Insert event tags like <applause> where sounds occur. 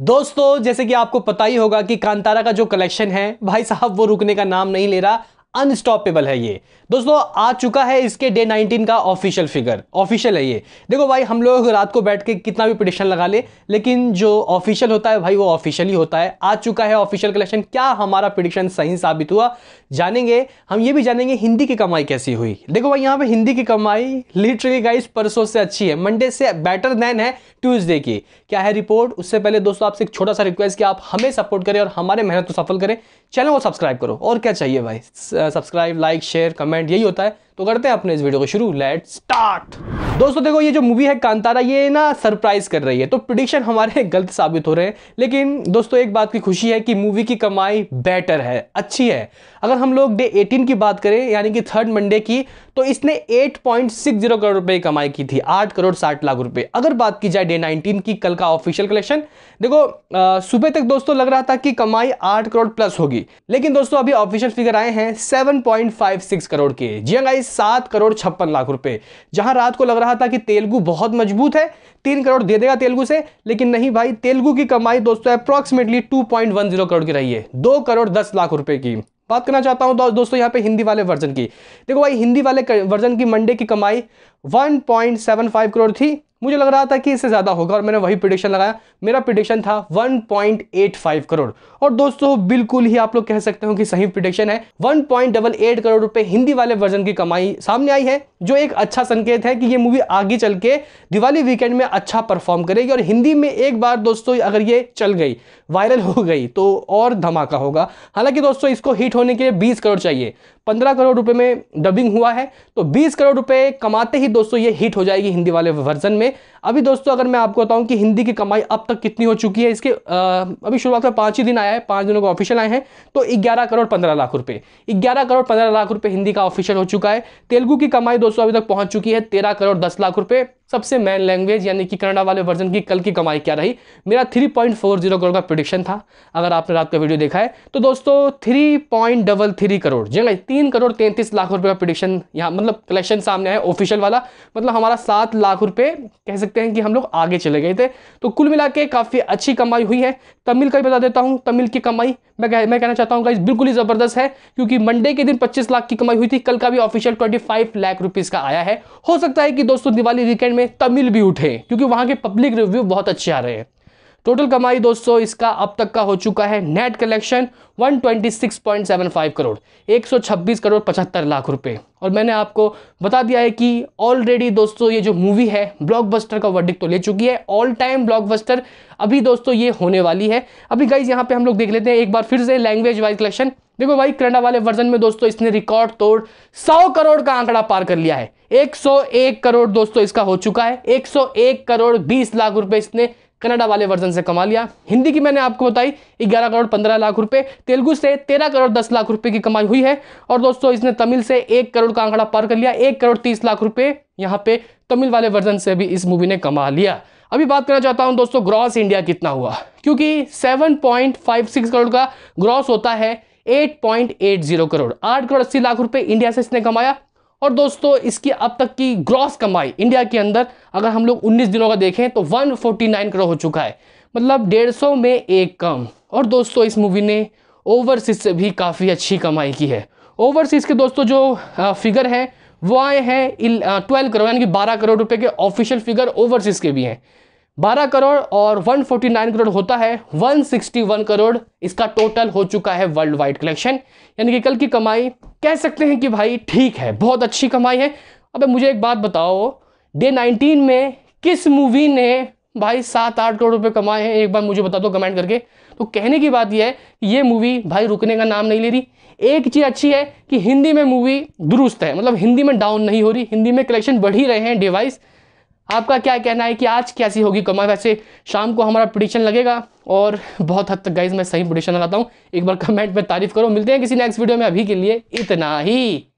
दोस्तों जैसे कि आपको पता ही होगा कि कांतारा का जो कलेक्शन है भाई साहब वो रुकने का नाम नहीं ले रहा अनस्टॉपेबल है ये दोस्तों आ चुका है इसके डे 19 का ऑफिशियल फिगर ऑफिशियल है ये देखो भाई हम लोग रात को बैठ के कितना भी पिटिशन लगा ले, लेकिन जो ऑफिशियल होता है भाई वो ऑफिशियल ही होता है आ चुका है ऑफिशियल कलेक्शन क्या हमारा पिटिशन सही साबित हुआ जानेंगे हम ये भी जानेंगे हिंदी की कमाई कैसी हुई देखो भाई यहाँ पे हिंदी की कमाई लिटरली गाइस परसों से अच्छी है मंडे से बेटर देन है ट्यूजडे की क्या है रिपोर्ट उससे पहले दोस्तों आपसे एक छोटा सा रिक्वेस्ट कि आप हमें सपोर्ट करें और हमारे मेहनत को सफल करें चैनल को सब्सक्राइब करो और क्या चाहिए भाई सब्सक्राइब लाइक शेयर कमेंट यही होता है तो करते हैं अपने इस वीडियो को शुरू लेट स्टार्ट दोस्तों देखो ये जो मूवी है कांतारा ये ना सरप्राइज कर रही है तो प्रिडिक्शन हमारे <laughs> गलत साबित हो रहे हैं लेकिन दोस्तों एक बात की खुशी है कि मूवी की कमाई बेटर है अच्छी है अगर हम लोग डे 18 की बात करें यानी कि थर्ड मंडे की तो इसने 8.60 पॉइंट करोड़ रुपए की कमाई की थी 8 करोड़ 60 लाख रुपए अगर बात की जाए डे 19 की कल का ऑफिशियल कलेक्शन देखो सुबह तक दोस्तों लग रहा था कि कमाई 8 करोड़ प्लस होगी लेकिन दोस्तों अभी ऑफिशियल फिगर आए हैं 7.56 करोड़ के जी हाँ, सात करोड़ छप्पन लाख रुपए जहां रात को लग रहा था कि तेलुगु बहुत मजबूत है तीन करोड़ दे देगा तेलुगु से लेकिन नहीं भाई तेलुगु की कमाई दोस्तों approximately two point one zero crore की रही है दो करोड़ दस लाख रुपए की बात करना चाहता हूं दोस्तों यहां पे हिंदी वाले वर्जन की देखो भाई हिंदी वाले वर्जन की मंडे की कमाई 1.75 करोड़ थी मुझे लग रहा था कि इससे ज़्यादा होगा और मैंने वही प्रिडिक्शन लगाया मेरा प्रिडिक्शन था 1.85 करोड़ और दोस्तों बिल्कुल ही आप लोग कह सकते हो कि सही प्रिडिक्शन है 1.88 करोड़ रुपए हिंदी वाले वर्जन की कमाई सामने आई है जो एक अच्छा संकेत है कि ये मूवी आगे चल के दिवाली वीकेंड में अच्छा परफॉर्म करेगी और हिंदी में एक बार दोस्तों अगर ये चल गई वायरल हो गई तो और धमाका होगा हालांकि दोस्तों इसको हिट होने के लिए बीस करोड़ चाहिए पंद्रह करोड़ रुपए में डबिंग हुआ है तो बीस करोड़ रुपए कमाते ही दोस्तों ये हिट हो जाएगी हिंदी वाले वर्जन में अभी दोस्तों अगर मैं आपको बताऊं कि हिंदी की कमाई अब तक कितनी हो चुकी है इसके अभी शुरुआत में पाँच ही दिन आया है पाँच दिनों का ऑफिशियल आए हैं तो ग्यारह करोड़ पंद्रह लाख रुपये ग्यारह करोड़ पंद्रह लाख रुपये हिंदी का ऑफिशियल हो चुका है तेलुगू की कमाई दोस्तों अभी तक पहुँच चुकी है तेरह करोड़ दस लाख रुपये सबसे मेन लैंग्वेज यानी कि कनाडा वाले वर्जन की कल की कमाई क्या रही मेरा 3.40 करोड़ का प्रोडिक्शन था अगर आपने रात का वीडियो देखा है तो दोस्तों 3.33 करोड़ जी नहीं तीन करोड़ तैंतीस लाख रुपए का प्रोडिक्शन यहाँ मतलब कलेक्शन सामने आया ऑफिशियल वाला मतलब हमारा सात लाख रुपये कह सकते हैं कि हम लोग आगे चले गए थे तो कुल मिला के काफ़ी अच्छी कमाई हुई है तमिल का भी बता देता हूँ तमिल की कमाई मैं कह, मैं कहना चाहता हूँ गाइज बिल्कुल ही ज़बरदस्त है क्योंकि मंडे के दिन 25 लाख की कमाई हुई थी कल का भी ऑफिशियल 25 लाख रुपीस का आया है हो सकता है कि दोस्तों दिवाली वीकेंड में तमिल भी उठे क्योंकि वहाँ के पब्लिक रिव्यू बहुत अच्छे आ रहे हैं टोटल कमाई दोस्तों इसका अब तक का हो चुका है नेट कलेक्शन 126.75 करोड़ 126 करोड़ पचहत्तर लाख रुपए और मैंने आपको बता दिया है कि ऑलरेडी दोस्तों ये जो मूवी है ब्लॉकबस्टर का वर्डिक तो ले चुकी है ऑल टाइम ब्लॉकबस्टर अभी दोस्तों ये होने वाली है अभी गाइज यहाँ पे हम लोग देख लेते हैं एक बार फिर से लैंग्वेज वाइज कलेक्शन देखो भाई कनाडा वाले वर्जन में दोस्तों इसने रिकॉर्ड तोड़ सौ करोड़ का आंकड़ा पार कर लिया है 101 करोड़ दोस्तों इसका हो चुका है 101 करोड़ 20 लाख रुपए इसने कनाडा वाले वर्जन से कमा लिया हिंदी की मैंने आपको बताई 11 करोड़ 15 लाख रुपए तेलुगु से 13 करोड़ 10 लाख रुपए की कमाई हुई है और दोस्तों इसने तमिल से एक करोड़ का आंकड़ा पार कर लिया एक करोड़ तीस लाख रुपए यहाँ पे तमिल वाले वर्जन से भी इस मूवी ने कमा लिया अभी बात करना चाहता हूँ दोस्तों ग्रॉस इंडिया कितना हुआ क्योंकि सेवन करोड़ का ग्रॉस होता है 8.80 करोड़ आठ करोड़ अस्सी लाख रुपए इंडिया से इसने कमाया और दोस्तों इसकी अब तक की ग्रॉस कमाई इंडिया के अंदर अगर हम लोग 19 दिनों का देखें तो 149 करोड़ हो चुका है मतलब 150 में एक कम और दोस्तों इस मूवी ने ओवरसीज से भी काफ़ी अच्छी कमाई की है ओवरसीज़ के दोस्तों जो फिगर हैं वो आए हैं ट्वेल्व करोड़ यानी कि बारह करोड़ रुपए के ऑफिशियल फिगर ओवरसीज़ के भी हैं 12 करोड़ और 149 करोड़ होता है 161 करोड़ इसका टोटल हो चुका है वर्ल्ड वाइड कलेक्शन यानी कि कल की कमाई कह सकते हैं कि भाई ठीक है बहुत अच्छी कमाई है अब मुझे एक बात बताओ डे 19 में किस मूवी ने भाई सात आठ करोड़ रुपए कमाए हैं एक बार मुझे बता दो कमेंट करके तो कहने की बात यह है कि ये मूवी भाई रुकने का नाम नहीं ले रही एक चीज़ अच्छी है कि हिंदी में मूवी दुरुस्त है मतलब हिंदी में डाउन नहीं हो रही हिंदी में कलेक्शन बढ़ ही रहे हैं डिवाइस आपका क्या कहना है कि आज कैसी होगी कमा वैसे शाम को हमारा प्रोडिक्शन लगेगा और बहुत हद तक गाइज मैं सही प्रोडिक्शन लगाता हूँ एक बार कमेंट में तारीफ करो मिलते हैं किसी नेक्स्ट वीडियो में अभी के लिए इतना ही